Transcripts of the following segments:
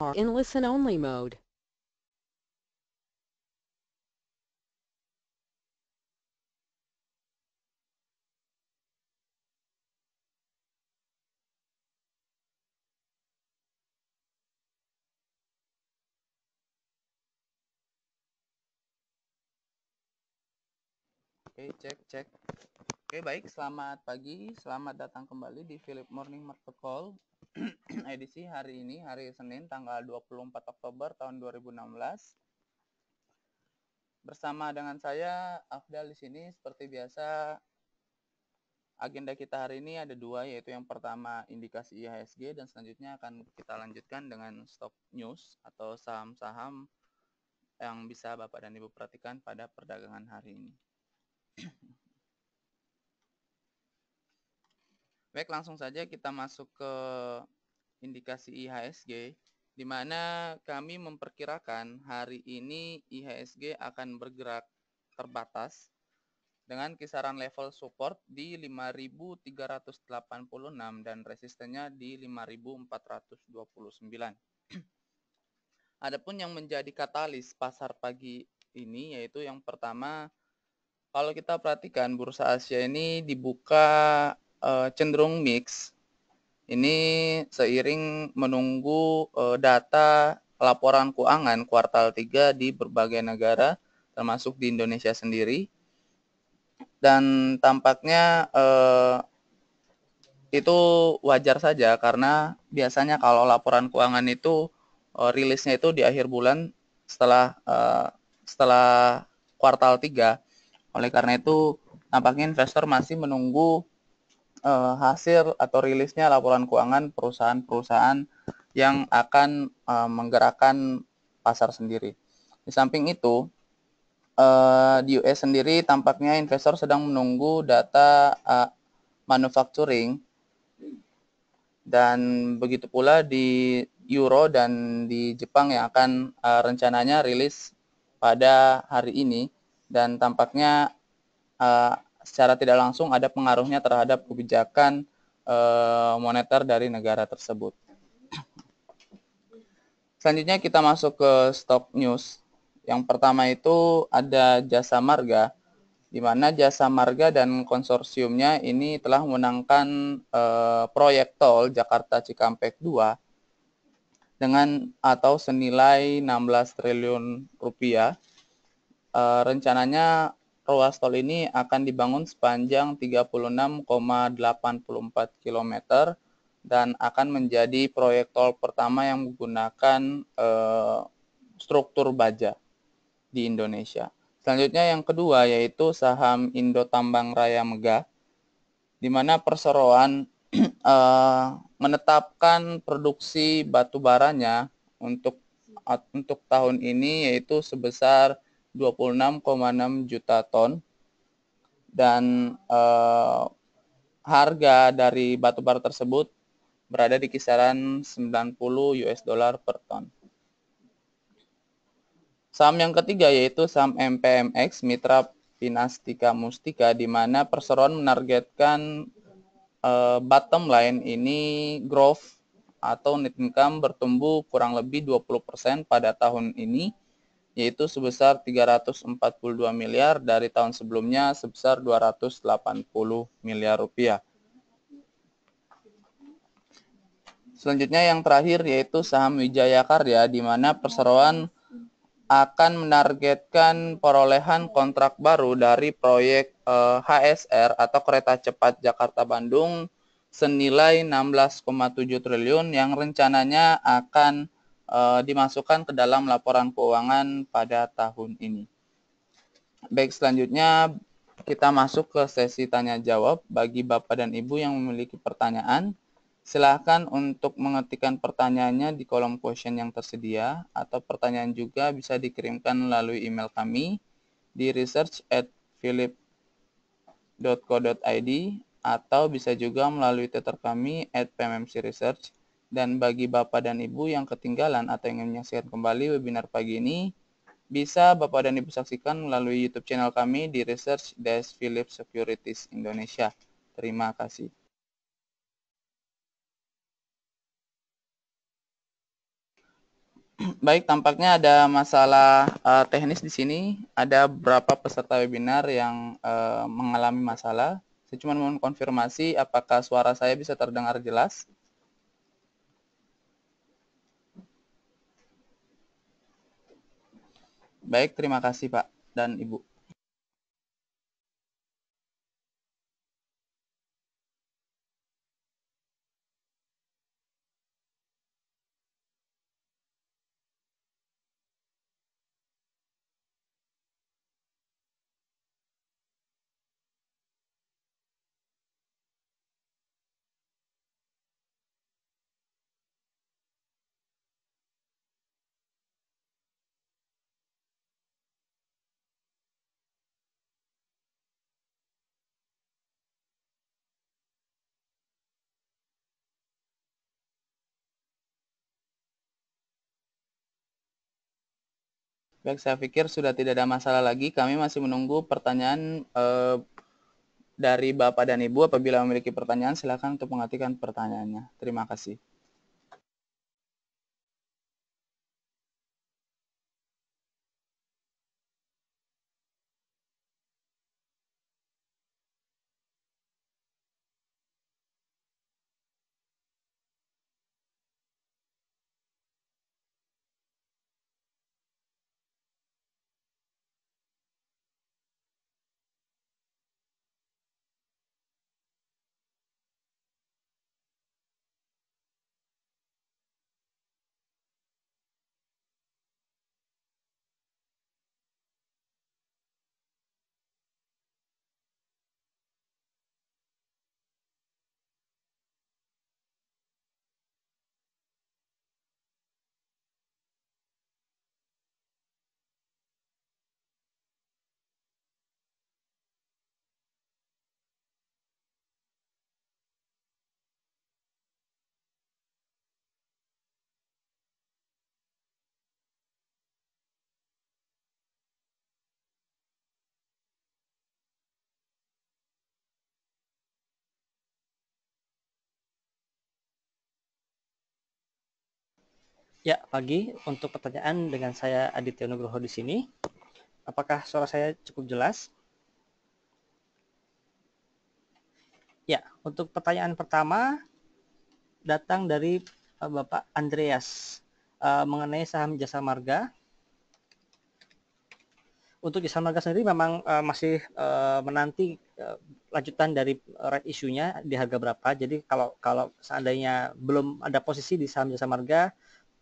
are in listen-only mode. Okay, check, check. Oke baik, selamat pagi, selamat datang kembali di Philip Morning Market Call edisi hari ini, hari Senin tanggal 24 Oktober tahun 2016. Bersama dengan saya Afdal di sini seperti biasa agenda kita hari ini ada dua yaitu yang pertama indikasi IHSG dan selanjutnya akan kita lanjutkan dengan stock news atau saham-saham yang bisa Bapak dan Ibu perhatikan pada perdagangan hari ini. Baik, langsung saja kita masuk ke indikasi IHSG, di mana kami memperkirakan hari ini IHSG akan bergerak terbatas dengan kisaran level support di 5.386 dan resistennya di 5.429. Adapun yang menjadi katalis pasar pagi ini yaitu yang pertama kalau kita perhatikan bursa Asia ini dibuka uh, cenderung mix. Ini seiring menunggu uh, data laporan keuangan kuartal 3 di berbagai negara termasuk di Indonesia sendiri. Dan tampaknya eh, itu wajar saja karena biasanya kalau laporan keuangan itu eh, rilisnya itu di akhir bulan setelah eh, setelah kuartal 3. Oleh karena itu nampaknya investor masih menunggu uh, hasil atau rilisnya laporan keuangan perusahaan-perusahaan yang akan uh, menggerakkan pasar sendiri. Di samping itu, uh, di US sendiri tampaknya investor sedang menunggu data uh, manufacturing dan begitu pula di Euro dan di Jepang yang akan uh, rencananya rilis pada hari ini dan tampaknya uh, secara tidak langsung ada pengaruhnya terhadap kebijakan eh, moneter dari negara tersebut. Selanjutnya kita masuk ke stock news. Yang pertama itu ada jasa marga, di mana jasa marga dan konsorsiumnya ini telah menangkan eh, proyek tol Jakarta Cikampek 2 dengan atau senilai 16 triliun rupiah. Uh, rencananya ruas tol ini akan dibangun sepanjang 36,84 km dan akan menjadi proyek tol pertama yang menggunakan eh, struktur baja di Indonesia. Selanjutnya yang kedua yaitu saham Indo Tambang Raya Megah, di mana perseroan eh, menetapkan produksi batu baranya untuk untuk tahun ini yaitu sebesar 26,6 juta ton dan eh, harga dari batu bara tersebut berada di kisaran 90 US dollar per ton. Saham yang ketiga yaitu saham MPMX Mitra Pinastika Mustika di mana perseroan menargetkan eh, bottom line ini growth atau net income bertumbuh kurang lebih 20% pada tahun ini yaitu sebesar 342 miliar dari tahun sebelumnya sebesar 280 miliar rupiah. Selanjutnya yang terakhir yaitu saham Wijaya Karya di mana perseroan akan menargetkan perolehan kontrak baru dari proyek HSR eh, atau kereta cepat Jakarta Bandung senilai 16,7 triliun yang rencananya akan uh, dimasukkan ke dalam laporan keuangan pada tahun ini. Baik, selanjutnya kita masuk ke sesi tanya jawab bagi Bapak dan Ibu yang memiliki pertanyaan. Silahkan untuk mengetikkan pertanyaannya di kolom question yang tersedia atau pertanyaan juga bisa dikirimkan melalui email kami di research at philip.co.id atau bisa juga melalui Twitter kami at dan bagi Bapak dan Ibu yang ketinggalan atau ingin menyaksikan kembali webinar pagi ini, bisa Bapak dan Ibu saksikan melalui YouTube channel kami di Research Desk Philips Securities Indonesia. Terima kasih. Baik, tampaknya ada masalah uh, teknis di sini. Ada beberapa peserta webinar yang uh, mengalami masalah. Saya cuma mau konfirmasi apakah suara saya bisa terdengar jelas. Baik, terima kasih Pak dan Ibu. Baik, saya pikir sudah tidak ada masalah lagi. Kami masih menunggu pertanyaan eh, dari Bapak dan Ibu. Apabila memiliki pertanyaan, silakan untuk mengatikan pertanyaannya. Terima kasih. Ya, pagi. Untuk pertanyaan dengan saya Aditya Nugroho di sini. Apakah suara saya cukup jelas? Ya, untuk pertanyaan pertama datang dari eh, Bapak Andreas eh, mengenai saham jasa marga. Untuk jasa marga sendiri memang eh, masih menanti lanjutan dari red isunya di harga berapa. Jadi kalau kalau seandainya belum ada posisi di saham jasa marga,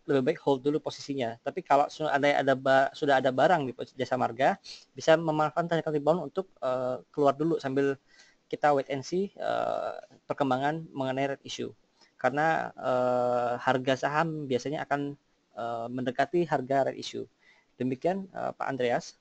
lebih baik hold dulu posisinya. Tapi kalau sudah ada, ada sudah ada barang di jasa marga, bisa memanfaatkan technical rebound untuk uh, keluar dulu sambil kita wait and see uh, perkembangan mengenai red issue. Karena uh, harga saham biasanya akan uh, mendekati harga red issue. Demikian uh, Pak Andreas.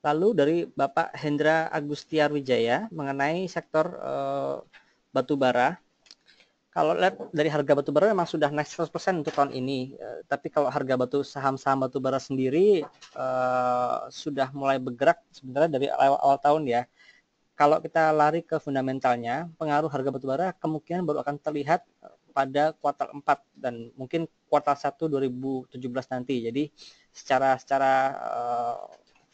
Lalu dari Bapak Hendra Agustiar Wijaya mengenai sektor eh, batu bara. Kalau lihat dari harga batu bara memang sudah naik 100% untuk tahun ini. Eh, tapi kalau harga batu saham-saham batu bara sendiri eh, sudah mulai bergerak sebenarnya dari awal, awal tahun ya. Kalau kita lari ke fundamentalnya, pengaruh harga batu bara kemungkinan baru akan terlihat pada kuartal 4 dan mungkin kuartal 1 2017 nanti. Jadi secara secara uh,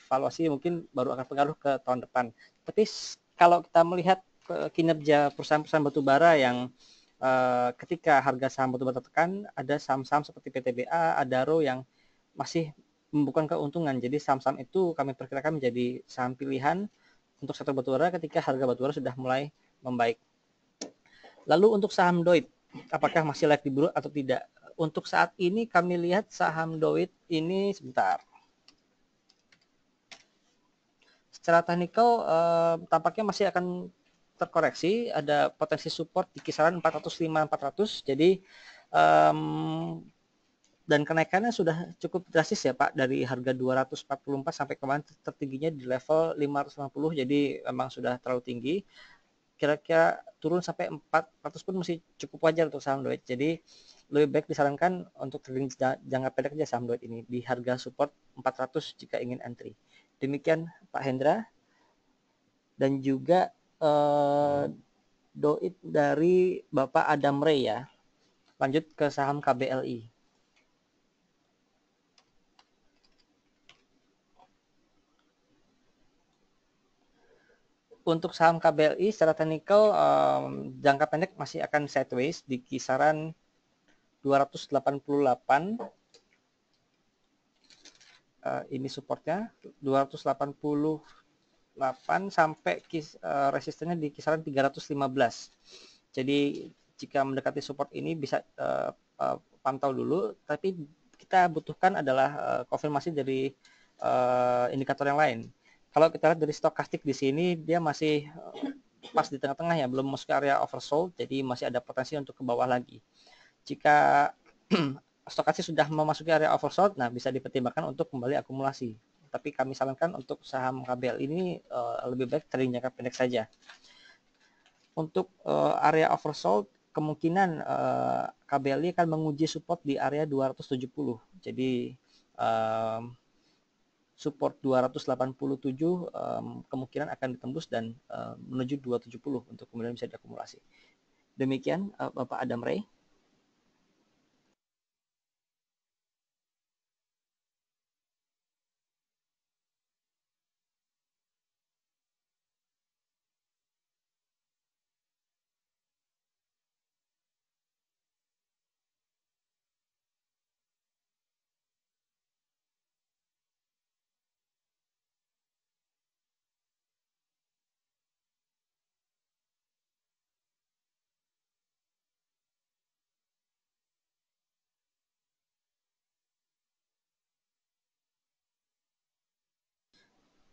valuasi mungkin baru akan pengaruh ke tahun depan. Tapi kalau kita melihat eh, kinerja perusahaan-perusahaan batubara yang uh, ketika harga saham batubara tekan, ada saham-saham seperti PTBA, Adaro yang masih membukukan keuntungan. Jadi saham-saham itu kami perkirakan menjadi saham pilihan untuk sektor batubara ketika harga batubara sudah mulai membaik. Lalu untuk saham Doit, apakah masih layak diburu atau tidak? Untuk saat ini kami lihat saham Doit ini sebentar. secara teknikal uh, tampaknya masih akan terkoreksi ada potensi support di kisaran 405-400 jadi um, dan kenaikannya sudah cukup drastis ya Pak dari harga 244 sampai kemarin tertingginya di level 550 jadi memang sudah terlalu tinggi kira-kira turun sampai 400 pun masih cukup wajar untuk saham duit jadi lebih baik disarankan untuk trading jangka pendek aja saham duit ini di harga support 400 jika ingin entry. Demikian Pak Hendra dan juga eh, doit dari Bapak Adam Ray ya. Lanjut ke saham KBLI. Untuk saham KBLI secara teknikal um, jangka pendek masih akan sideways di kisaran 288 uh, ini supportnya 288 sampai uh, resistennya di kisaran 315. Jadi jika mendekati support ini bisa uh, uh, pantau dulu, tapi kita butuhkan adalah uh, konfirmasi dari uh, indikator yang lain. Kalau kita lihat dari stokastik di sini dia masih pas di tengah-tengah ya, belum masuk ke area oversold, jadi masih ada potensi untuk ke bawah lagi. Jika stokasi sudah memasuki area oversold, nah bisa dipertimbangkan untuk kembali akumulasi. Tapi kami sarankan untuk saham KBL ini uh, lebih baik trading jangka pendek saja. Untuk uh, area oversold, kemungkinan uh, eh, KBLI akan menguji support di area 270. Jadi um, support 287 um, kemungkinan akan ditembus dan uh, menuju 270 untuk kemudian bisa diakumulasi. Demikian uh, Bapak Adam Ray.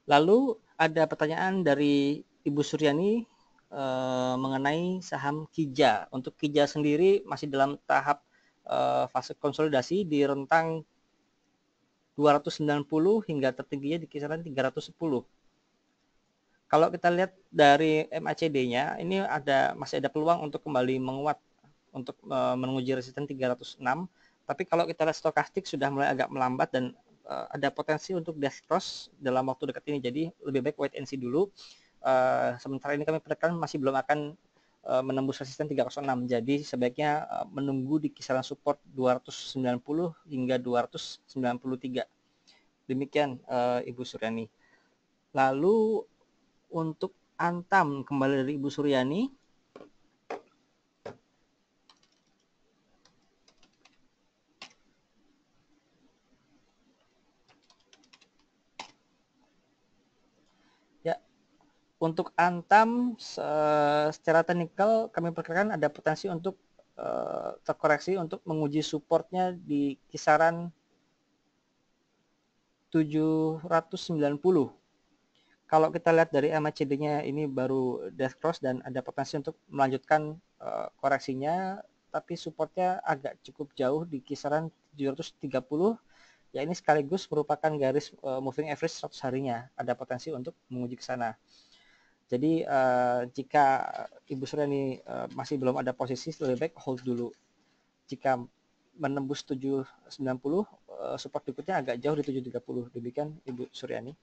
Lalu ada pertanyaan dari Ibu Suryani e, mengenai saham Kija. Untuk Kija sendiri masih dalam tahap e, fase konsolidasi di rentang 290 hingga tertingginya di kisaran 310. Kalau kita lihat dari MACD-nya, ini ada masih ada peluang untuk kembali menguat untuk e, menguji resisten 306, tapi kalau kita lihat stokastik sudah mulai agak melambat dan uh, ada potensi untuk death cross dalam waktu dekat ini. Jadi lebih baik wait and see dulu. Uh, sementara ini kami perhatikan masih belum akan uh, menembus resisten 306. Jadi sebaiknya uh, menunggu di kisaran support 290 hingga 293. Demikian uh, Ibu Suryani. Lalu untuk Antam kembali dari Ibu Suryani Untuk Antam eh, secara teknikal kami perkirakan ada potensi untuk eh, terkoreksi untuk menguji supportnya di kisaran 790. Kalau kita lihat dari MACD-nya ini baru death cross dan ada potensi untuk melanjutkan eh, koreksinya tapi supportnya agak cukup jauh di kisaran 730 ya ini sekaligus merupakan garis moving average 100 harinya ada potensi untuk menguji ke sana. Jadi uh, jika Ibu Suryani uh, eh, masih belum ada posisi, lebih baik hold dulu. Jika menembus 790, uh, eh, support berikutnya agak jauh di 730. Demikian Ibu Suryani.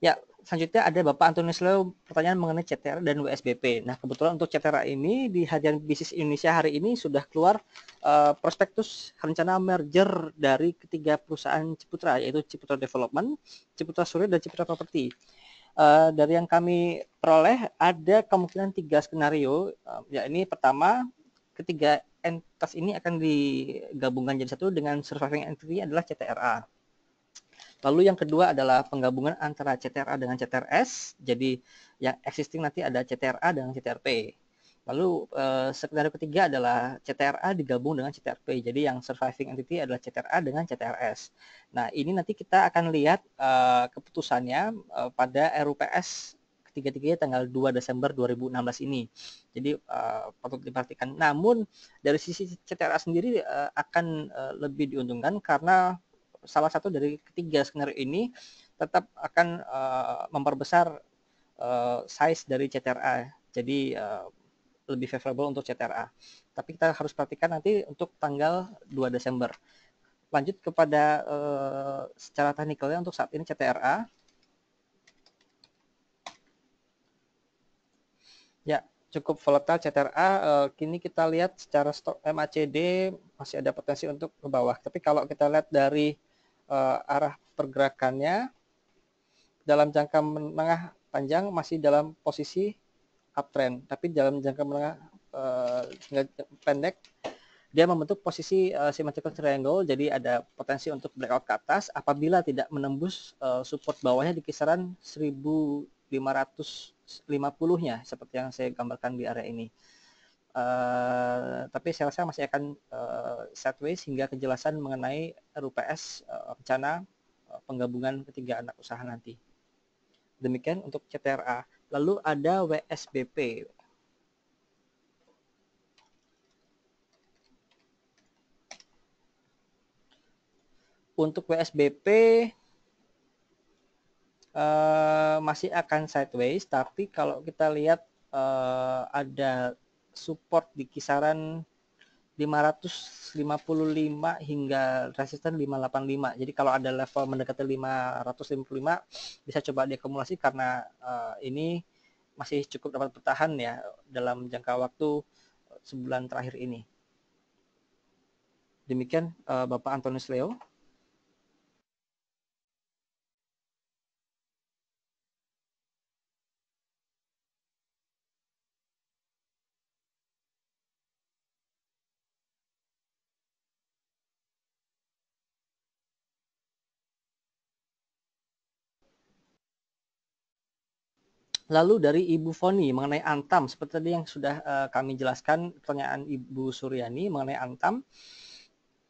Ya, selanjutnya ada Bapak Antonius Leo pertanyaan mengenai CTR dan WSBP. Nah, kebetulan untuk CTR ini di Harian Bisnis Indonesia hari ini sudah keluar uh, prospektus rencana merger dari ketiga perusahaan Ciputra yaitu Ciputra Development, Ciputra Surya dan Ciputra Property. Uh, dari yang kami peroleh ada kemungkinan tiga skenario. Uh, ya ini pertama ketiga entitas ini akan digabungkan jadi satu dengan surviving entity adalah CTRA. Lalu yang kedua adalah penggabungan antara CTRA dengan CTRS. Jadi yang existing nanti ada CTRA dengan CTRP. Lalu eh, skenario ketiga adalah CTRA digabung dengan CTRP. Jadi yang surviving entity adalah CTRA dengan CTRS. Nah ini nanti kita akan lihat eh, keputusannya eh, pada RUPS ketiga-tiganya tanggal 2 Desember 2016 ini. Jadi uh, patut diperhatikan. Namun dari sisi CTRA sendiri uh, akan uh, lebih diuntungkan karena salah satu dari ketiga skenario ini tetap akan uh, memperbesar uh, size dari CTRA. Jadi uh, lebih favorable untuk CTRA. Tapi kita harus perhatikan nanti untuk tanggal 2 Desember. Lanjut kepada uh, secara teknikalnya untuk saat ini CTRA. Ya, cukup volatile CTRA uh, kini kita lihat secara stok MACD masih ada potensi untuk ke bawah tapi kalau kita lihat dari uh, arah pergerakannya dalam jangka menengah panjang masih dalam posisi uptrend, tapi dalam jangka menengah uh, pendek dia membentuk posisi uh, symmetrical triangle, jadi ada potensi untuk breakout ke atas apabila tidak menembus uh, support bawahnya di kisaran 1550-nya seperti yang saya gambarkan di area ini. Uh, tapi saya rasa masih akan uh, sideways hingga kejelasan mengenai RUPS uh, eh, rencana uh, penggabungan ketiga anak usaha nanti. Demikian untuk CTRA. Lalu ada WSBP. Untuk WSBP uh, masih akan sideways, tapi kalau kita lihat uh, ada support di kisaran 555 hingga resisten 585. Jadi kalau ada level mendekati 555 bisa coba diakumulasi karena uh, ini masih cukup dapat bertahan ya dalam jangka waktu sebulan terakhir ini. Demikian uh, Bapak Antonius Leo. Lalu dari Ibu Foni mengenai Antam, seperti tadi yang sudah eh, kami jelaskan pertanyaan Ibu Suryani mengenai Antam,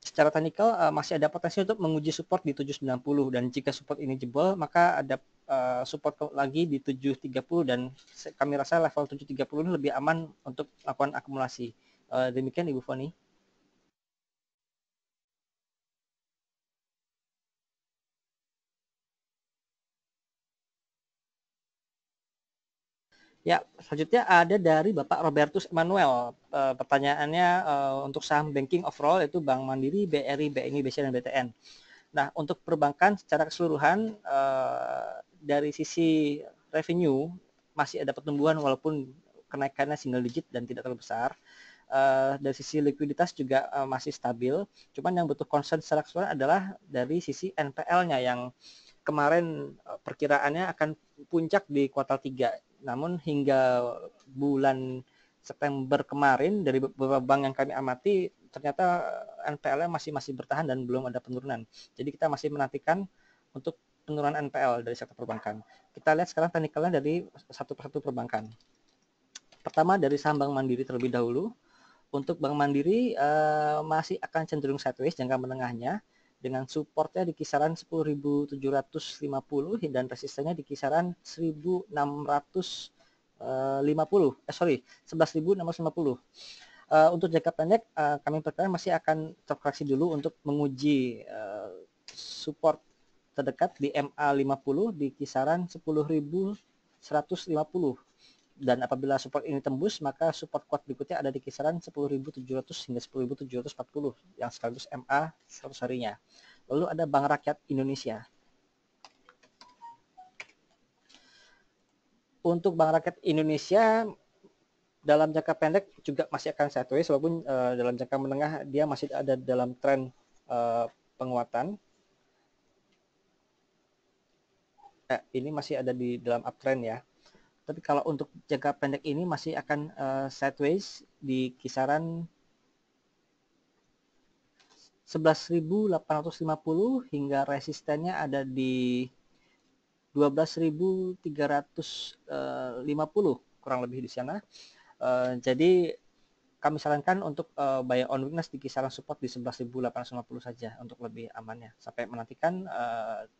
secara teknikal eh, masih ada potensi untuk menguji support di 790 dan jika support ini jebol maka ada eh, support lagi di 730 dan kami rasa level 730 ini lebih aman untuk lakukan akumulasi. demikian Ibu Foni. Ya, selanjutnya ada dari Bapak Robertus Emanuel, E, pertanyaannya e, untuk saham banking overall yaitu Bank Mandiri, BRI, BNI, BCA, dan BTN. Nah, untuk perbankan secara keseluruhan e, dari sisi revenue masih ada pertumbuhan walaupun kenaikannya single digit dan tidak terlalu besar. E, dari sisi likuiditas juga e, masih stabil. Cuman yang butuh concern secara keseluruhan adalah dari sisi NPL-nya yang kemarin perkiraannya akan puncak di kuartal 3 namun hingga bulan September kemarin dari beberapa bank yang kami amati ternyata NPL-nya masih masih bertahan dan belum ada penurunan. Jadi kita masih menantikan untuk penurunan NPL dari sektor perbankan. Kita lihat sekarang teknikalnya dari satu persatu perbankan. Pertama dari saham Bank Mandiri terlebih dahulu. Untuk Bank Mandiri eh, masih akan cenderung sideways jangka menengahnya dengan supportnya di kisaran 10.750 dan resistennya di kisaran 1.650 eh, eh sorry 11.650 uh, eh, untuk jangka pendek uh, kami perkirakan masih akan terkoreksi dulu untuk menguji uh, support terdekat di MA50 di kisaran 10.150 dan apabila support ini tembus maka support kuat berikutnya ada di kisaran 10.700 hingga 10.740 yang sekaligus MA 100 harinya. Lalu ada Bank Rakyat Indonesia. Untuk Bank Rakyat Indonesia dalam jangka pendek juga masih akan sideways walaupun uh, dalam jangka menengah dia masih ada dalam tren uh, penguatan eh, ini masih ada di dalam uptrend ya tapi kalau untuk jangka pendek ini masih akan uh, sideways di kisaran 11.850 hingga resistennya ada di 12.350 eh, kurang lebih di sana. Uh, jadi kami sarankan untuk uh, buy on weakness di kisaran support di 11.850 saja untuk lebih amannya sampai menantikan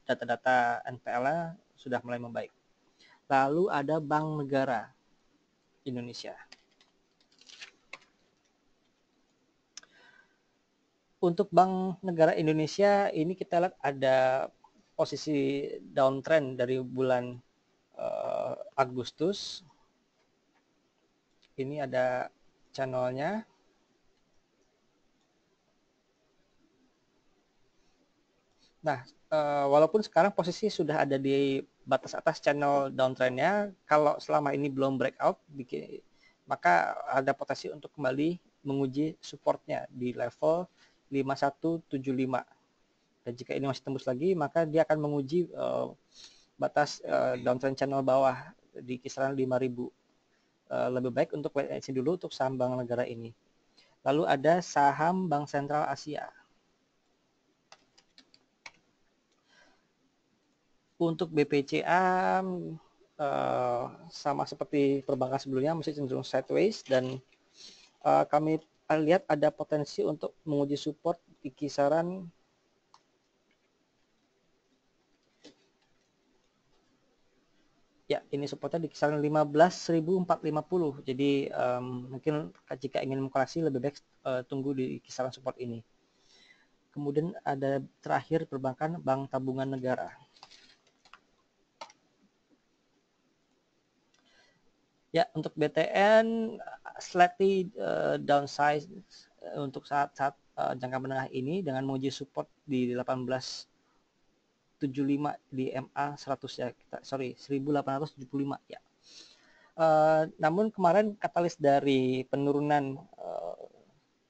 data-data uh, NPL-nya sudah mulai membaik lalu ada Bank Negara Indonesia. Untuk Bank Negara Indonesia ini kita lihat ada posisi downtrend dari bulan uh, Agustus. Ini ada channelnya. Nah, uh, walaupun sekarang posisi sudah ada di batas atas channel downtrendnya kalau selama ini belum breakout bikin, maka ada potensi untuk kembali menguji supportnya di level 5175 dan jika ini masih tembus lagi maka dia akan menguji uh, batas uh, downtrend channel bawah di kisaran 5000 uh, eh, lebih baik untuk wait dulu untuk saham bank negara ini lalu ada saham bank sentral Asia untuk BPCA uh, eh, sama seperti perbankan sebelumnya masih cenderung sideways dan uh, kami lihat ada potensi untuk menguji support di kisaran ya ini supportnya di kisaran 15.450 jadi um, mungkin jika ingin mengkoleksi lebih baik uh, tunggu di kisaran support ini kemudian ada terakhir perbankan bank tabungan negara Ya, untuk BTN slightly uh, downsize eh, untuk saat-saat uh, eh, jangka menengah ini dengan menguji support di 1875 di MA 100 ya kita sorry 1875 ya. Uh, namun kemarin katalis dari penurunan uh,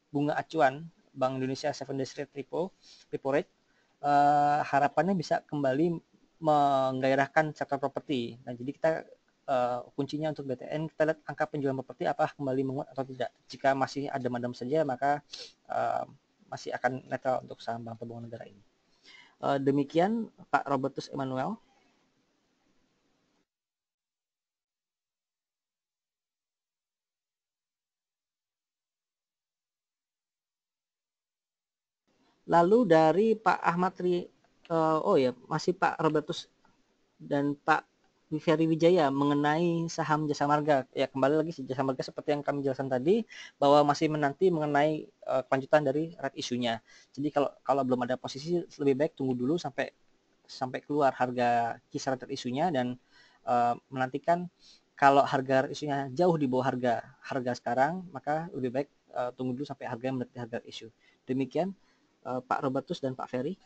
bunga acuan Bank Indonesia Seven days rate repo, repo rate uh, harapannya bisa kembali menggairahkan sektor properti. Nah, jadi kita uh, kuncinya untuk BTN kita lihat angka penjualan properti apa kembali menguat atau tidak. Jika masih ada madam saja maka uh, masih akan netral untuk saham Bank Pembangunan Negara ini. Uh, demikian Pak Robertus Emmanuel. Lalu dari Pak Ahmad Tri uh, oh ya masih Pak Robertus dan Pak Ferry Wijaya mengenai saham jasa marga. Ya kembali lagi si jasa marga seperti yang kami jelaskan tadi bahwa masih menanti mengenai uh, kelanjutan dari red isunya. Jadi kalau kalau belum ada posisi lebih baik tunggu dulu sampai sampai keluar harga kisaran red isunya dan uh, menantikan kalau harga isunya jauh di bawah harga harga sekarang maka lebih baik uh, tunggu dulu sampai harga mendekati harga isu. Demikian uh, Pak Robertus dan Pak Ferry.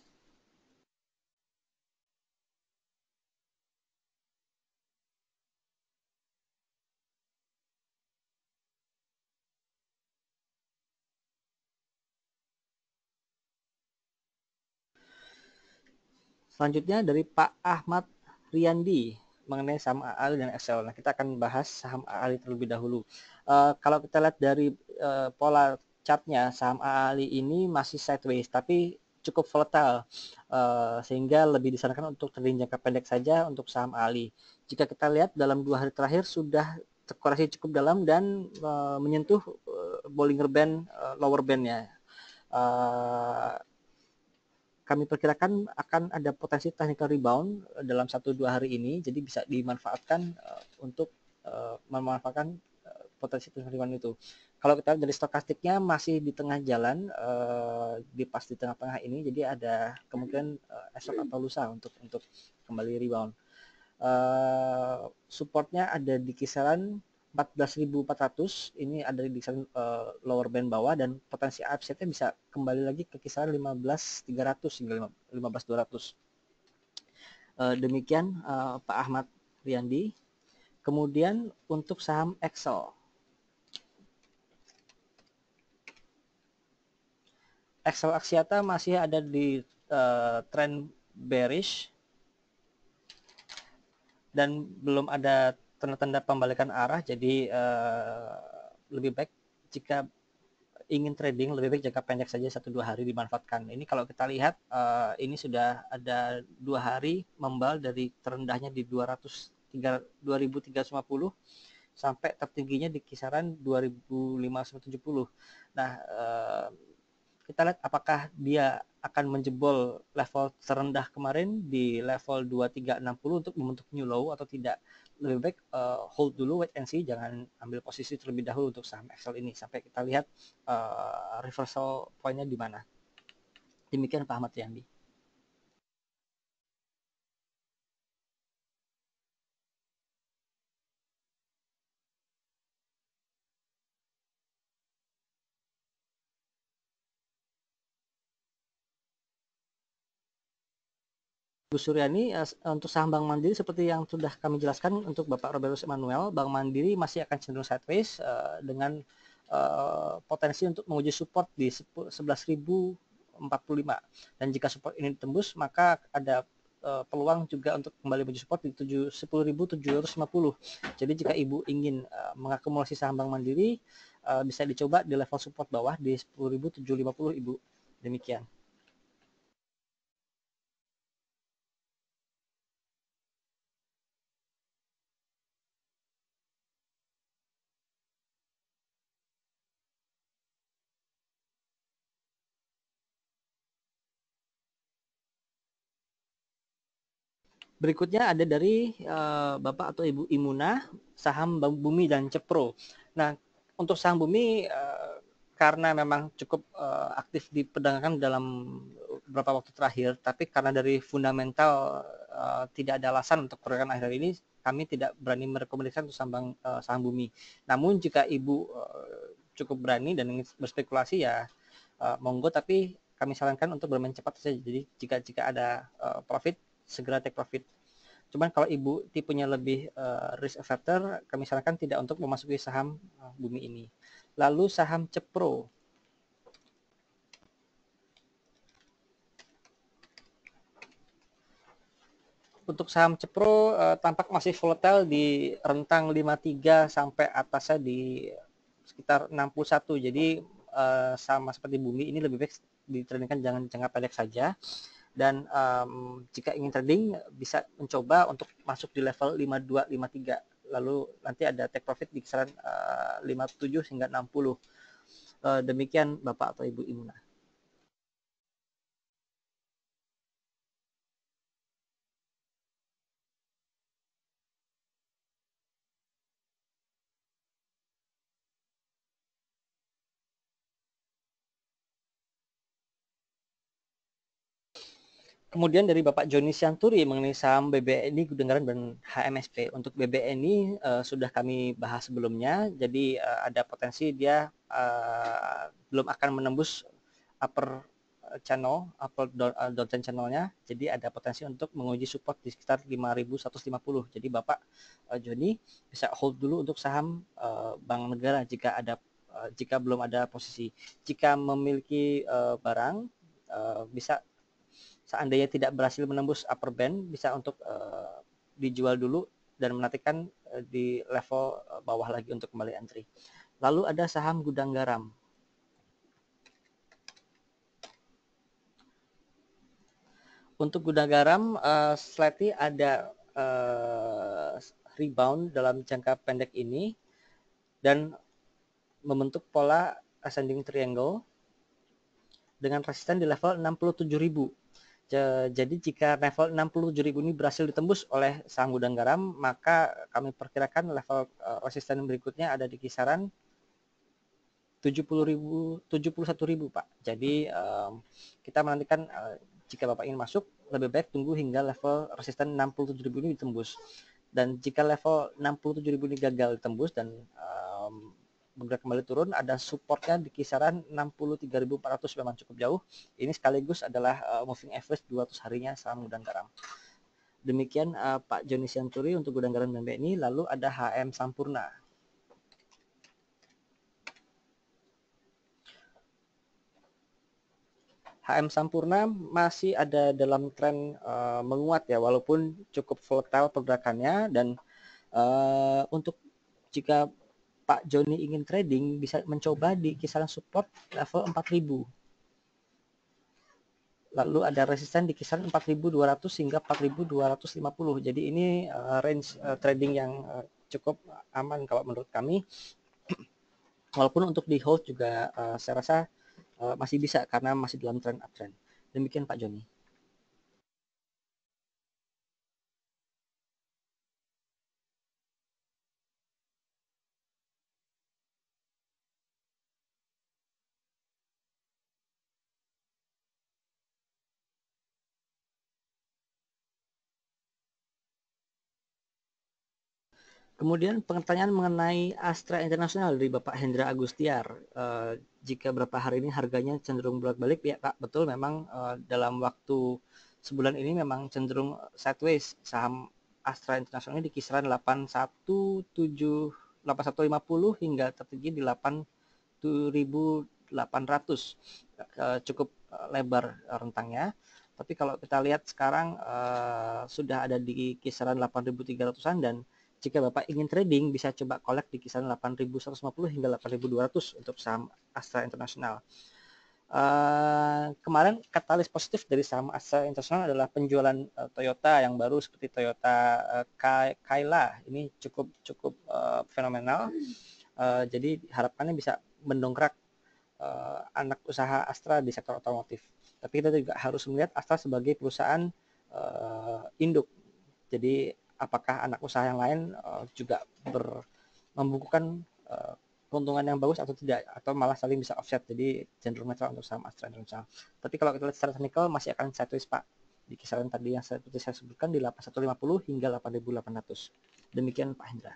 Selanjutnya dari Pak Ahmad Riyandi mengenai saham AAL dan XL. Nah, kita akan bahas saham AAL terlebih dahulu. Uh, kalau kita lihat dari uh, pola chartnya, saham AAL ini masih sideways, tapi cukup volatile uh, sehingga lebih disarankan untuk trading jangka pendek saja untuk saham Ali. Jika kita lihat dalam dua hari terakhir sudah terkoreksi cukup dalam dan uh, menyentuh uh, Bollinger Band uh, lower bandnya. Uh, kami perkirakan akan ada potensi technical rebound eh, dalam satu dua hari ini, jadi bisa dimanfaatkan uh, untuk uh, memanfaatkan potensi technical rebound itu. Kalau kita dari stokastiknya masih di tengah jalan, uh, di pas di tengah-tengah ini, jadi ada kemungkinan uh, esok atau lusa untuk untuk kembali rebound. Uh, supportnya ada di kisaran 14.400 ini ada di kisaran uh, eh, lower band bawah dan potensi upside-nya bisa kembali lagi ke kisaran 15.300 hingga 15.200. Uh, eh, demikian uh, Pak Ahmad Riyandi. Kemudian untuk saham Excel. Excel Aksiata masih ada di uh, trend bearish dan belum ada tanda-tanda pembalikan arah jadi uh, lebih baik jika ingin trading lebih baik jangka pendek saja satu dua hari dimanfaatkan. Ini kalau kita lihat uh, ini sudah ada dua hari membal dari terendahnya di 200 3, 2350 sampai tertingginya di kisaran 2570. Nah, uh, kita lihat apakah dia akan menjebol level terendah kemarin di level 2360 untuk membentuk new low atau tidak lebih baik uh, hold dulu wait and see jangan ambil posisi terlebih dahulu untuk saham Excel ini sampai kita lihat uh, reversal pointnya di mana demikian Pak Ahmad Yandi Bu Suryani, untuk saham Bank Mandiri seperti yang sudah kami jelaskan untuk Bapak Robertus Emmanuel, Bank Mandiri masih akan cenderung sideways uh, dengan uh, potensi untuk menguji support di 11.045. Dan jika support ini ditembus, maka ada eh, peluang juga untuk kembali menuju support di 10.750. Jadi jika Ibu ingin uh, mengakumulasi saham Bank Mandiri, bisa dicoba di level support bawah di 10.750 Ibu. Demikian. Berikutnya ada dari uh, Bapak atau Ibu Imuna saham Bumi dan Cepro. Nah, untuk saham Bumi uh, karena memang cukup uh, aktif diperdagangkan dalam beberapa waktu terakhir, tapi karena dari fundamental uh, tidak ada alasan untuk pergerakan akhir ini, kami tidak berani merekomendasikan untuk saham, uh, saham Bumi. Namun jika Ibu uh, cukup berani dan ingin berspekulasi ya uh, monggo, tapi kami sarankan untuk bermain cepat saja. Jadi jika jika ada uh, profit segera take profit. Cuman kalau ibu tipenya lebih uh, risk factor, kami sarankan tidak untuk memasuki saham uh, bumi ini. Lalu saham Cepro. Untuk saham Cepro uh, tampak masih volatile di rentang 53 sampai atasnya di sekitar 61. Jadi uh, sama seperti bumi ini lebih baik ditrendingkan jangan jangka pendek saja dan um, jika ingin trading bisa mencoba untuk masuk di level 5253 lalu nanti ada take profit di kisaran eh, uh, 57 hingga 60 uh, eh, demikian Bapak atau Ibu Imunah. Kemudian dari Bapak Joni Sianturi mengenai saham BBNI e kedengaran dan HMSP. Untuk BBNI e uh, eh, sudah kami bahas sebelumnya, jadi uh, ada potensi dia uh, belum akan menembus upper channel, upper downtrend channelnya, jadi ada potensi untuk menguji support di sekitar 5.150. Jadi Bapak uh, Joni bisa hold dulu untuk saham uh, Bank Negara jika ada uh, jika belum ada posisi. Jika memiliki uh, barang uh, bisa seandainya tidak berhasil menembus upper band bisa untuk uh, dijual dulu dan menantikan uh, di level eh, bawah lagi untuk kembali antri. Lalu ada saham gudang garam. Untuk gudang garam, uh, slightly ada uh, rebound dalam jangka pendek ini dan membentuk pola ascending triangle dengan resisten di level 67.000 jadi jika level 67.000 ini berhasil ditembus oleh saham gudang garam, maka kami perkirakan level resisten eh, berikutnya ada di kisaran 71.000, Pak. Jadi eh, kita menantikan eh, jika Bapak ingin masuk lebih baik tunggu hingga level resisten 67.000 ini ditembus. Dan jika level 67.000 ini gagal ditembus dan bergerak kembali turun ada supportnya di kisaran 63.400 memang cukup jauh ini sekaligus adalah uh, moving average 200 harinya saham gudang garam demikian uh, Pak Joni Sianturi untuk gudang garam dan ini lalu ada HM Sampurna HM Sampurna masih ada dalam tren uh, menguat ya walaupun cukup volatile pergerakannya dan uh, untuk jika Pak Joni ingin trading bisa mencoba di kisaran support level 4000. Lalu ada resisten di kisaran 4200 hingga 4250. Jadi ini eh, range eh, trading yang eh, cukup aman kalau menurut kami. Walaupun untuk di hold juga saya rasa masih bisa karena masih dalam trend uptrend. Demikian Pak Joni. Kemudian pertanyaan mengenai Astra Internasional dari Bapak Hendra Agustiar. E, jika berapa hari ini harganya cenderung bolak-balik, ya Pak, betul memang e, dalam waktu sebulan ini memang cenderung sideways. Saham Astra Internasional ini di kisaran 817 8150 hingga tertinggi di 8800 eh, cukup lebar rentangnya tapi kalau kita lihat sekarang e, sudah ada di kisaran 8300-an dan jika Bapak ingin trading, bisa coba collect di kisaran 8.150 hingga 8.200 untuk saham Astra Internasional. Uh, kemarin katalis positif dari saham Astra Internasional adalah penjualan uh, Toyota yang baru seperti Toyota uh, Kaila. Ini cukup cukup uh, fenomenal. Uh, jadi harapannya bisa mendongkrak uh, anak usaha Astra di sektor otomotif. Tapi kita juga harus melihat Astra sebagai perusahaan uh, induk. Jadi apakah anak usaha yang lain uh, juga ber, membukukan uh, keuntungan yang bagus atau tidak atau malah saling bisa offset jadi cenderung netral untuk saham Astra Indonesia. Tapi kalau kita lihat secara teknikal masih akan sideways Pak di kisaran tadi yang seperti saya sebutkan di 8150 hingga 8800. Demikian Pak Hendra.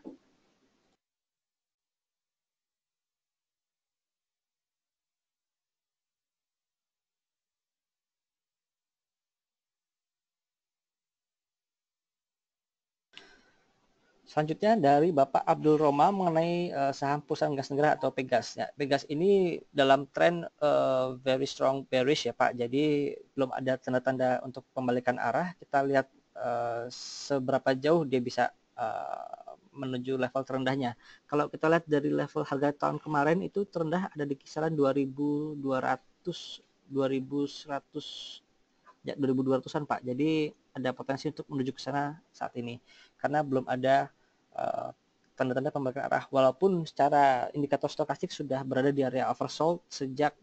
Selanjutnya dari Bapak Abdul Roma mengenai uh, saham perusahaan gas negara atau Pegas. Ya, Pegas ini dalam tren uh, very strong bearish ya Pak. Jadi belum ada tanda-tanda untuk pembalikan arah. Kita lihat uh, seberapa jauh dia bisa uh, menuju level terendahnya. Kalau kita lihat dari level harga tahun kemarin itu terendah ada di kisaran 2.200 2.100 ya 2200-an Pak. Jadi ada potensi untuk menuju ke sana saat ini karena belum ada tanda eh, tanda-tanda pembalikan arah walaupun secara indikator stokastik sudah berada di area oversold sejak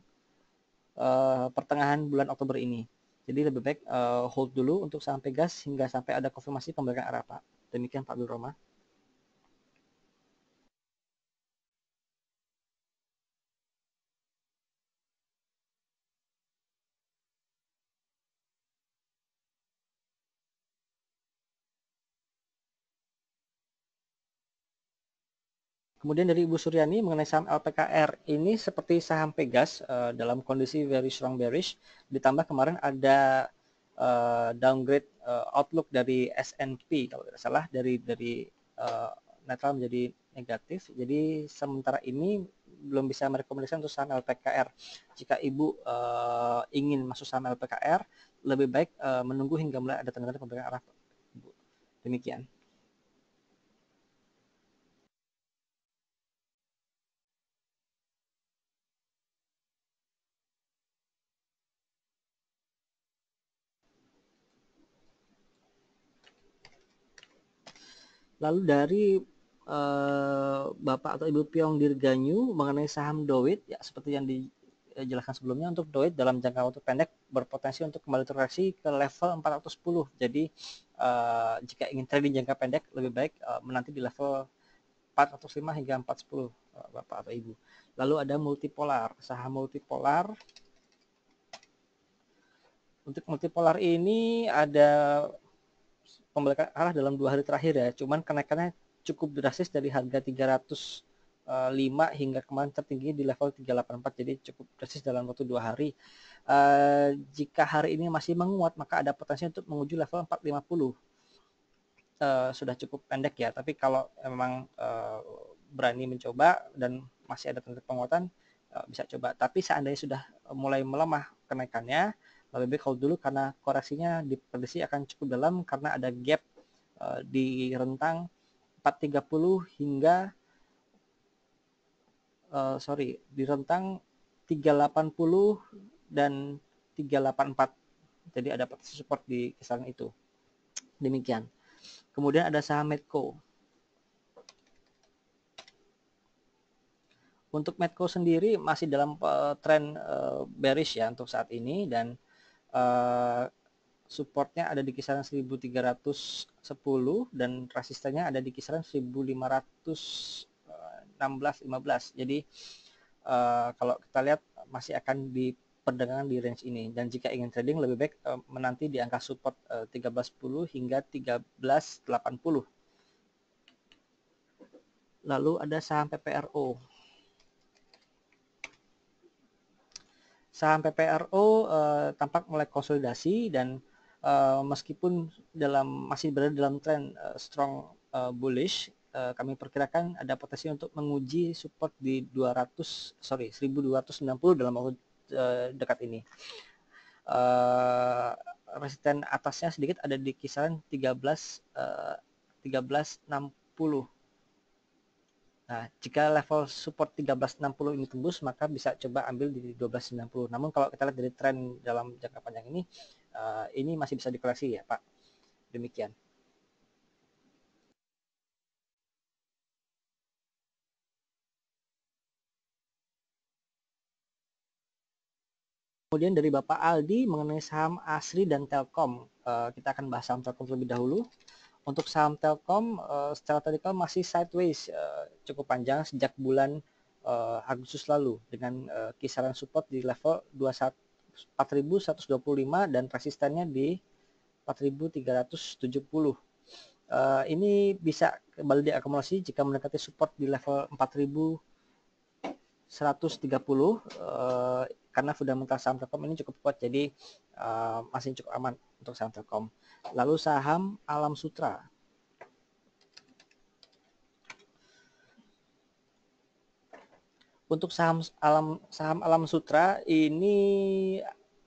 uh, pertengahan bulan Oktober ini. Jadi lebih baik uh, hold dulu untuk saham Pegas hingga sampai ada konfirmasi pembalikan arah Pak. Demikian Pak Duroma. Kemudian dari Ibu Suryani mengenai saham LPKR ini seperti saham Pegas uh, dalam kondisi very strong bearish ditambah kemarin ada uh, downgrade uh, outlook dari S&P kalau tidak salah dari dari uh, netral menjadi negatif. Jadi sementara ini belum bisa merekomendasikan untuk saham LPKR. Jika Ibu uh, ingin masuk saham LPKR, lebih baik uh, menunggu hingga mulai ada tanda-tanda pembelian arah. Demikian. Lalu dari eh, Bapak atau Ibu Piong Dirganyu mengenai saham Dowit, ya seperti yang dijelaskan sebelumnya untuk Dowit dalam jangka waktu pendek berpotensi untuk kembali terkoreksi ke level 410. Jadi eh, jika ingin trading jangka pendek lebih baik eh, menanti di level 405 hingga 410 eh, Bapak atau Ibu. Lalu ada multipolar, saham multipolar untuk multipolar ini ada pembelian arah dalam dua hari terakhir ya, cuman kenaikannya cukup drastis dari harga 305 eh, hingga kemarin tertinggi di level 384, jadi cukup drastis dalam waktu dua hari. Uh, jika hari ini masih menguat, maka ada potensi untuk menuju level 450. Uh, eh, sudah cukup pendek ya, tapi kalau memang uh, berani mencoba dan masih ada tanda penguatan, bisa coba. Tapi seandainya sudah mulai melemah kenaikannya, lebih kalau dulu karena koreksinya diprediksi akan cukup dalam karena ada gap uh, di rentang 430 hingga uh, sorry di rentang 380 dan 384 jadi ada potensi support di kisaran itu demikian kemudian ada saham Medco untuk Medco sendiri masih dalam uh, tren uh, bearish ya untuk saat ini dan Eh, supportnya ada di kisaran 1310 dan resistennya ada di kisaran 1516 15. Eh, Jadi uh, kalau kita lihat masih akan di perdagangan di range ini dan jika ingin trading lebih baik uh, menanti di angka support uh, 1310 hingga 1380. Lalu ada saham PPRO. Saham PPRO uh, eh, tampak mulai konsolidasi dan uh, meskipun dalam masih berada dalam tren uh, strong uh, bullish, uh, kami perkirakan ada potensi untuk menguji support di 200 sorry 1290 dalam waktu uh, dekat ini. Uh, resisten atasnya sedikit ada di kisaran 13 uh, 1360 Nah, jika level support 1360 ini tembus, maka bisa coba ambil di 1290. Namun kalau kita lihat dari tren dalam jangka panjang ini, uh, ini masih bisa dikoreksi ya Pak. Demikian. Kemudian dari Bapak Aldi mengenai saham Asri dan Telkom. Uh, kita akan bahas saham Telkom terlebih dahulu. Untuk saham Telkom, uh, secara teknikal masih sideways uh, cukup panjang sejak bulan uh, Agustus lalu dengan uh, kisaran support di level 4125 dan resistennya di 4370. Uh, ini bisa kembali diakumulasi jika mendekati support di level 4130 uh, karena fundamental saham Telkom ini cukup kuat jadi uh, masih cukup aman untuk saham Telkom. Lalu saham Alam Sutra. Untuk saham Alam saham Alam Sutra ini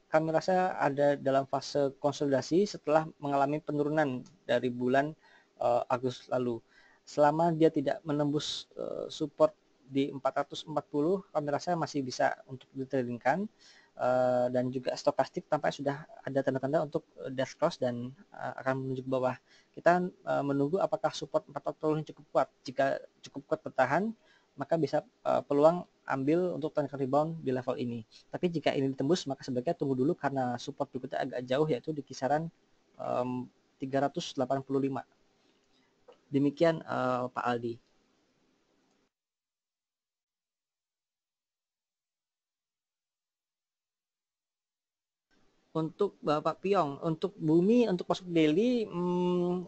kami rasa ada dalam fase konsolidasi setelah mengalami penurunan dari bulan uh, Agustus lalu. Selama dia tidak menembus uh, support di 440, kami rasa masih bisa untuk ditradingkan. Eh, dan juga stokastik tampaknya sudah ada tanda-tanda untuk eh, death cross dan uh, akan menuju ke bawah. Kita uh, menunggu apakah support 440 ini cukup kuat. Jika cukup kuat bertahan, maka bisa uh, peluang ambil untuk tangkap rebound di level ini. Tapi jika ini ditembus, maka sebaiknya tunggu dulu karena support berikutnya agak jauh yaitu di kisaran um, 385. Demikian uh, Pak Aldi. untuk Bapak Piong, untuk Bumi, untuk Masuk Deli, hmm,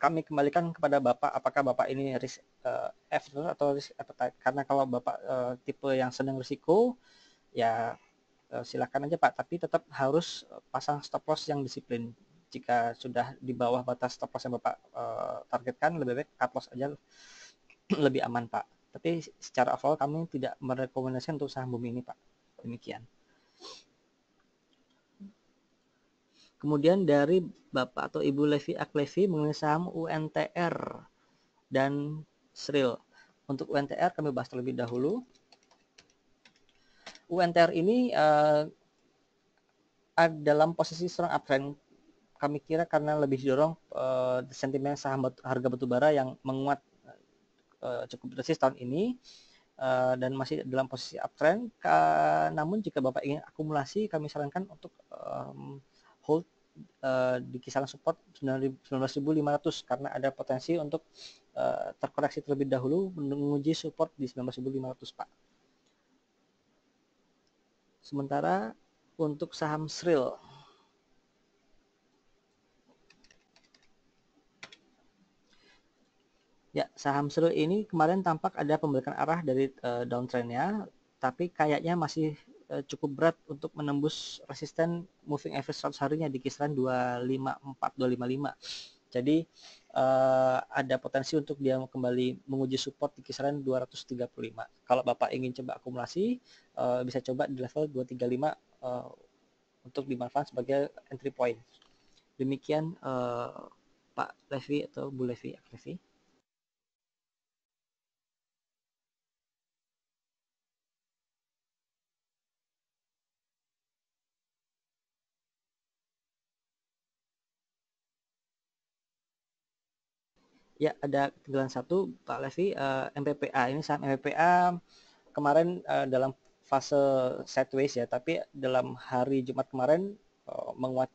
kami kembalikan kepada Bapak apakah Bapak ini risk uh, F atau risk appetite. Karena kalau Bapak uh, tipe yang senang risiko, ya uh, silakan aja Pak, tapi tetap harus pasang stop loss yang disiplin. Jika sudah di bawah batas stop loss yang Bapak uh, targetkan, lebih baik cut loss aja lebih aman Pak. Tapi secara overall kami tidak merekomendasikan untuk saham bumi ini Pak. Demikian. Kemudian dari Bapak atau Ibu Levi Aklevi mengenai saham UNTR dan Sril. Untuk UNTR kami bahas terlebih dahulu. UNTR ini uh, dalam posisi strong uptrend. Kami kira karena lebih didorong uh, sentimen saham harga batubara yang menguat uh, cukup resist tahun ini uh, dan masih dalam posisi uptrend. Ka, namun jika Bapak ingin akumulasi, kami sarankan untuk um, hold uh, di kisaran support 19.500 karena ada potensi untuk uh, terkoreksi terlebih dahulu menguji support di 19.500 Pak. Sementara untuk saham Sril Ya, saham Sril ini kemarin tampak ada pembelikan arah dari uh, downtrendnya, tapi kayaknya masih Eh, cukup berat untuk menembus resisten moving average short harinya di kisaran 254-255. Jadi uh, ada potensi untuk dia kembali menguji support di kisaran 235. Kalau Bapak ingin coba akumulasi, uh, bisa coba di level 235 uh, untuk dimanfaatkan sebagai entry point. Demikian uh, Pak Levi atau Bu Levi, Levi. Ya, ada ketinggalan satu, Pak Levi, uh, eh, MPPA. Ini saham MPPA kemarin uh, dalam fase sideways ya, tapi dalam hari Jumat kemarin uh, menguat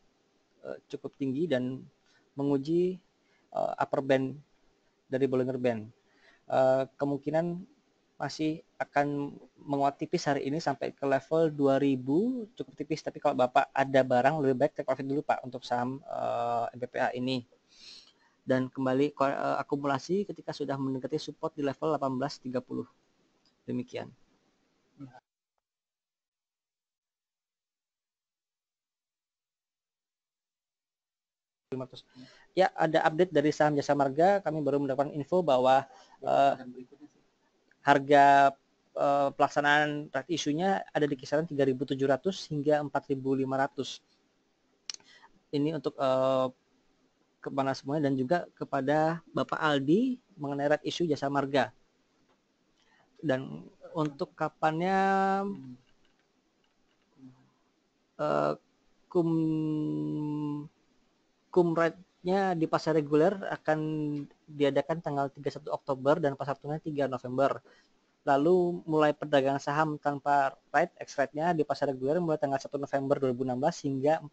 uh, cukup tinggi dan menguji uh, upper band dari Bollinger Band. Uh, kemungkinan masih akan menguat tipis hari ini sampai ke level 2000 cukup tipis tapi kalau Bapak ada barang lebih baik take profit dulu Pak untuk saham uh, MPPA ini dan kembali eh, akumulasi ketika sudah mendekati support di level 1830. Demikian. Ya, ada update dari saham jasa marga. Kami baru mendapatkan info bahwa uh, harga eh, pelaksanaan rat isunya ada di kisaran 3.700 hingga 4.500. Ini untuk uh, kepada semuanya dan juga kepada Bapak Aldi mengenai red isu jasa marga. Dan untuk kapannya uh, kum kum rate-nya di pasar reguler akan diadakan tanggal 31 Oktober dan pasar tunai 3 November. Lalu mulai perdagangan saham tanpa rate, X rate-nya di pasar reguler mulai tanggal 1 November 2016 hingga 4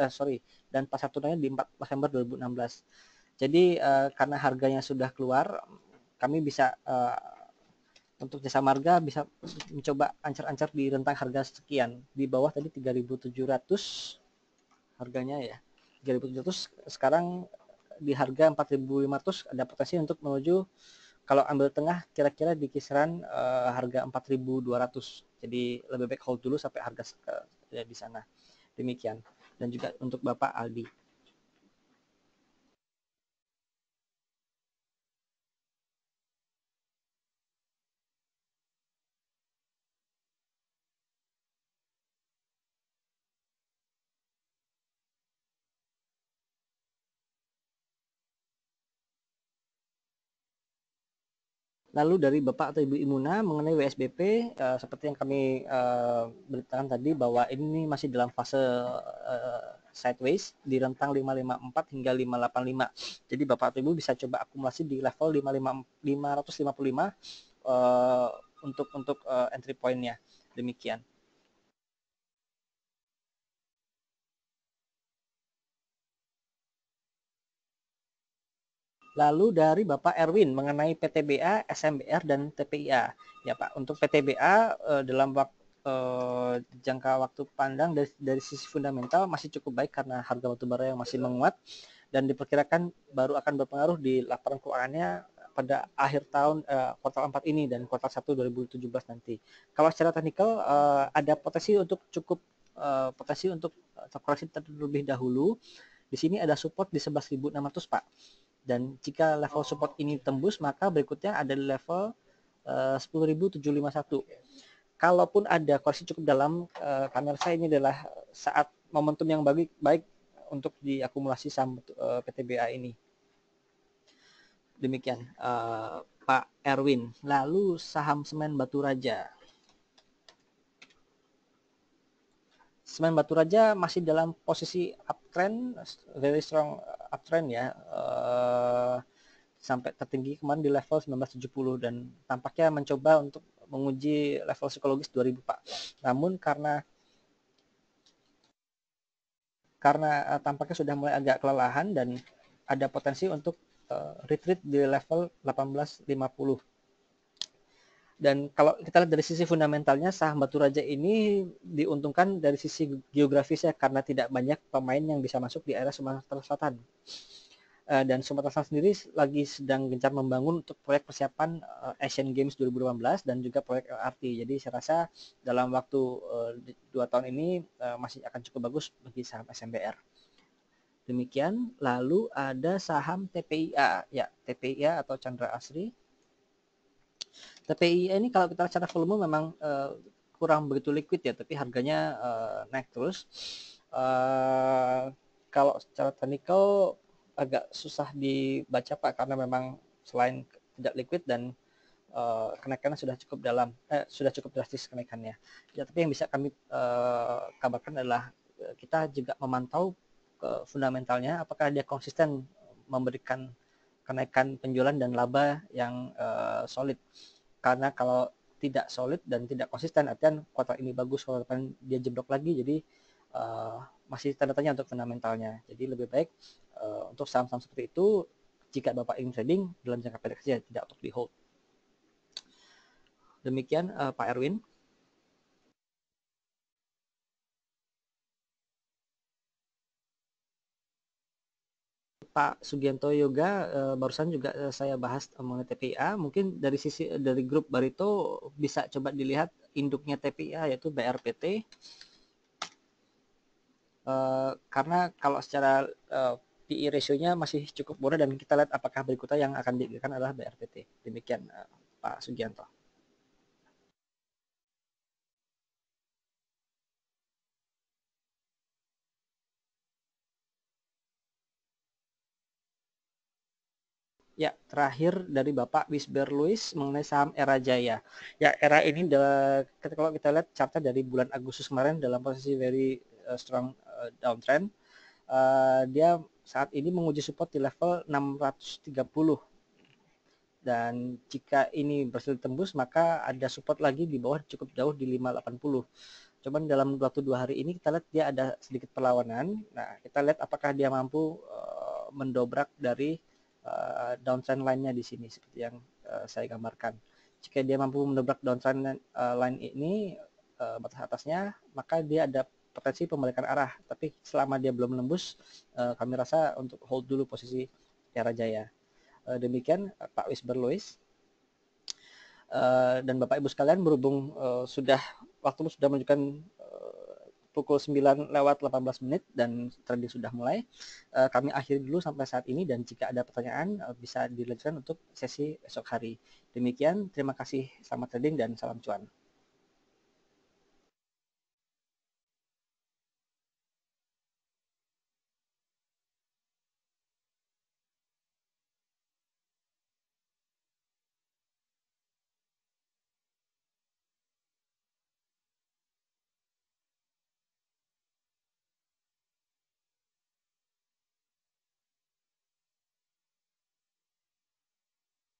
uh, sorry dan pasar tunainya di 4 November 2016. Jadi uh, karena harganya sudah keluar, kami bisa uh, untuk jasa marga bisa mencoba ancar-ancar di rentang harga sekian di bawah tadi 3.700 harganya ya 3.700 sekarang di harga 4.500 ada potensi untuk menuju kalau ambil tengah kira-kira di kisaran uh, harga 4.200 jadi lebih baik hold dulu sampai harga uh, ya, di sana demikian dan juga untuk Bapak Aldi. lalu dari Bapak atau Ibu Imuna mengenai WSBP uh, eh, seperti yang kami uh, beritakan tadi bahwa ini masih dalam fase uh, sideways di rentang 554 hingga 585. Jadi Bapak atau Ibu bisa coba akumulasi di level 55, 555 uh, untuk untuk uh, entry pointnya. Demikian. Lalu dari Bapak Erwin mengenai PTBA, SMBR, dan TPIA. Ya Pak, untuk PTBA eh, dalam waktu Uh, eh, jangka waktu pandang dari, dari sisi fundamental masih cukup baik karena harga batubara yang masih menguat dan diperkirakan baru akan berpengaruh di laporan keuangannya pada akhir tahun uh, kuartal 4 ini dan kuartal 1 2017 nanti. Kalau secara teknikal uh, ada potensi untuk cukup uh, potensi untuk terkoreksi terlebih dahulu. Di sini ada support di 11.600 Pak dan jika level support ini tembus maka berikutnya ada level eh, uh, 10.751 kalaupun ada koreksi cukup dalam uh, karena saya ini adalah saat momentum yang baik baik untuk diakumulasi saham uh, eh, PTBA ini demikian uh, Pak Erwin lalu saham semen Batu Raja Semen Batu Raja masih dalam posisi uptrend, very strong uptrend ya, uh, sampai tertinggi kemarin di level 1970 dan tampaknya mencoba untuk menguji level psikologis 2000 Pak. Namun karena karena eh, tampaknya sudah mulai agak kelelahan dan ada potensi untuk uh, retreat di level 1850 dan kalau kita lihat dari sisi fundamentalnya, saham batu raja ini diuntungkan dari sisi geografisnya karena tidak banyak pemain yang bisa masuk di area Sumatera Selatan. Eh, dan Sumatera Selatan sendiri lagi sedang gencar membangun untuk proyek persiapan eh, Asian Games 2018 dan juga proyek LRT. Jadi saya rasa dalam waktu eh, dua tahun ini masih akan cukup bagus bagi saham SMBR. Demikian, lalu ada saham TPIA, ya TPIA atau Chandra Asri TPI iya, ini kalau kita secara volume memang uh, kurang begitu liquid ya, tapi harganya uh, naik terus. Uh, kalau secara teknikal agak susah dibaca Pak karena memang selain tidak liquid dan uh, kenaikannya sudah cukup dalam eh, sudah cukup drastis kenaikannya. Ya tapi yang bisa kami uh, kabarkan adalah kita juga memantau uh, fundamentalnya apakah dia konsisten memberikan kenaikan penjualan dan laba yang uh, solid. Karena kalau tidak solid dan tidak konsisten, artian kuartal ini bagus, kalau depan dia jeblok lagi, jadi uh, masih tanda tanya untuk fundamentalnya. Jadi lebih baik uh, untuk saham-saham seperti itu, jika Bapak ingin trading dalam jangka pendek saja, tidak untuk di hold. Demikian uh, Pak Erwin. Pak Sugianto Yoga uh, barusan juga eh, saya bahas eh, mengenai TPA mungkin dari sisi dari grup Barito bisa coba dilihat induknya TPA yaitu BRPT uh, karena kalau secara uh, PI ratio-nya masih cukup murah dan kita lihat apakah berikutnya yang akan diberikan adalah BRPT demikian uh, Pak Sugianto. Ya, terakhir dari Bapak Wisber Luis mengenai saham Era Jaya. Ya, Era ini de, kalau kita lihat chartnya dari bulan Agustus kemarin dalam posisi very eh, strong eh, downtrend. Uh, dia saat ini menguji support di level 630 dan jika ini berhasil tembus maka ada support lagi di bawah cukup jauh di 580 cuman dalam waktu dua hari ini kita lihat dia ada sedikit perlawanan nah kita lihat apakah dia mampu uh, mendobrak dari uh, eh, downtrend line-nya di sini seperti yang uh, saya gambarkan. Jika dia mampu mendobrak downtrend eh, line ini uh, batas atasnya, maka dia ada potensi pembalikan arah. Tapi selama dia belum menembus, uh, kami rasa untuk hold dulu posisi Tiara Jaya. Uh, demikian uh, Pak Wisber Louis. Uh, dan Bapak Ibu sekalian berhubung uh, sudah waktu sudah menunjukkan pukul 9 lewat 18 menit dan tadi sudah mulai. Eh, kami akhir dulu sampai saat ini dan jika ada pertanyaan eh, bisa dilanjutkan untuk sesi esok hari. Demikian, terima kasih, selamat trading dan salam cuan.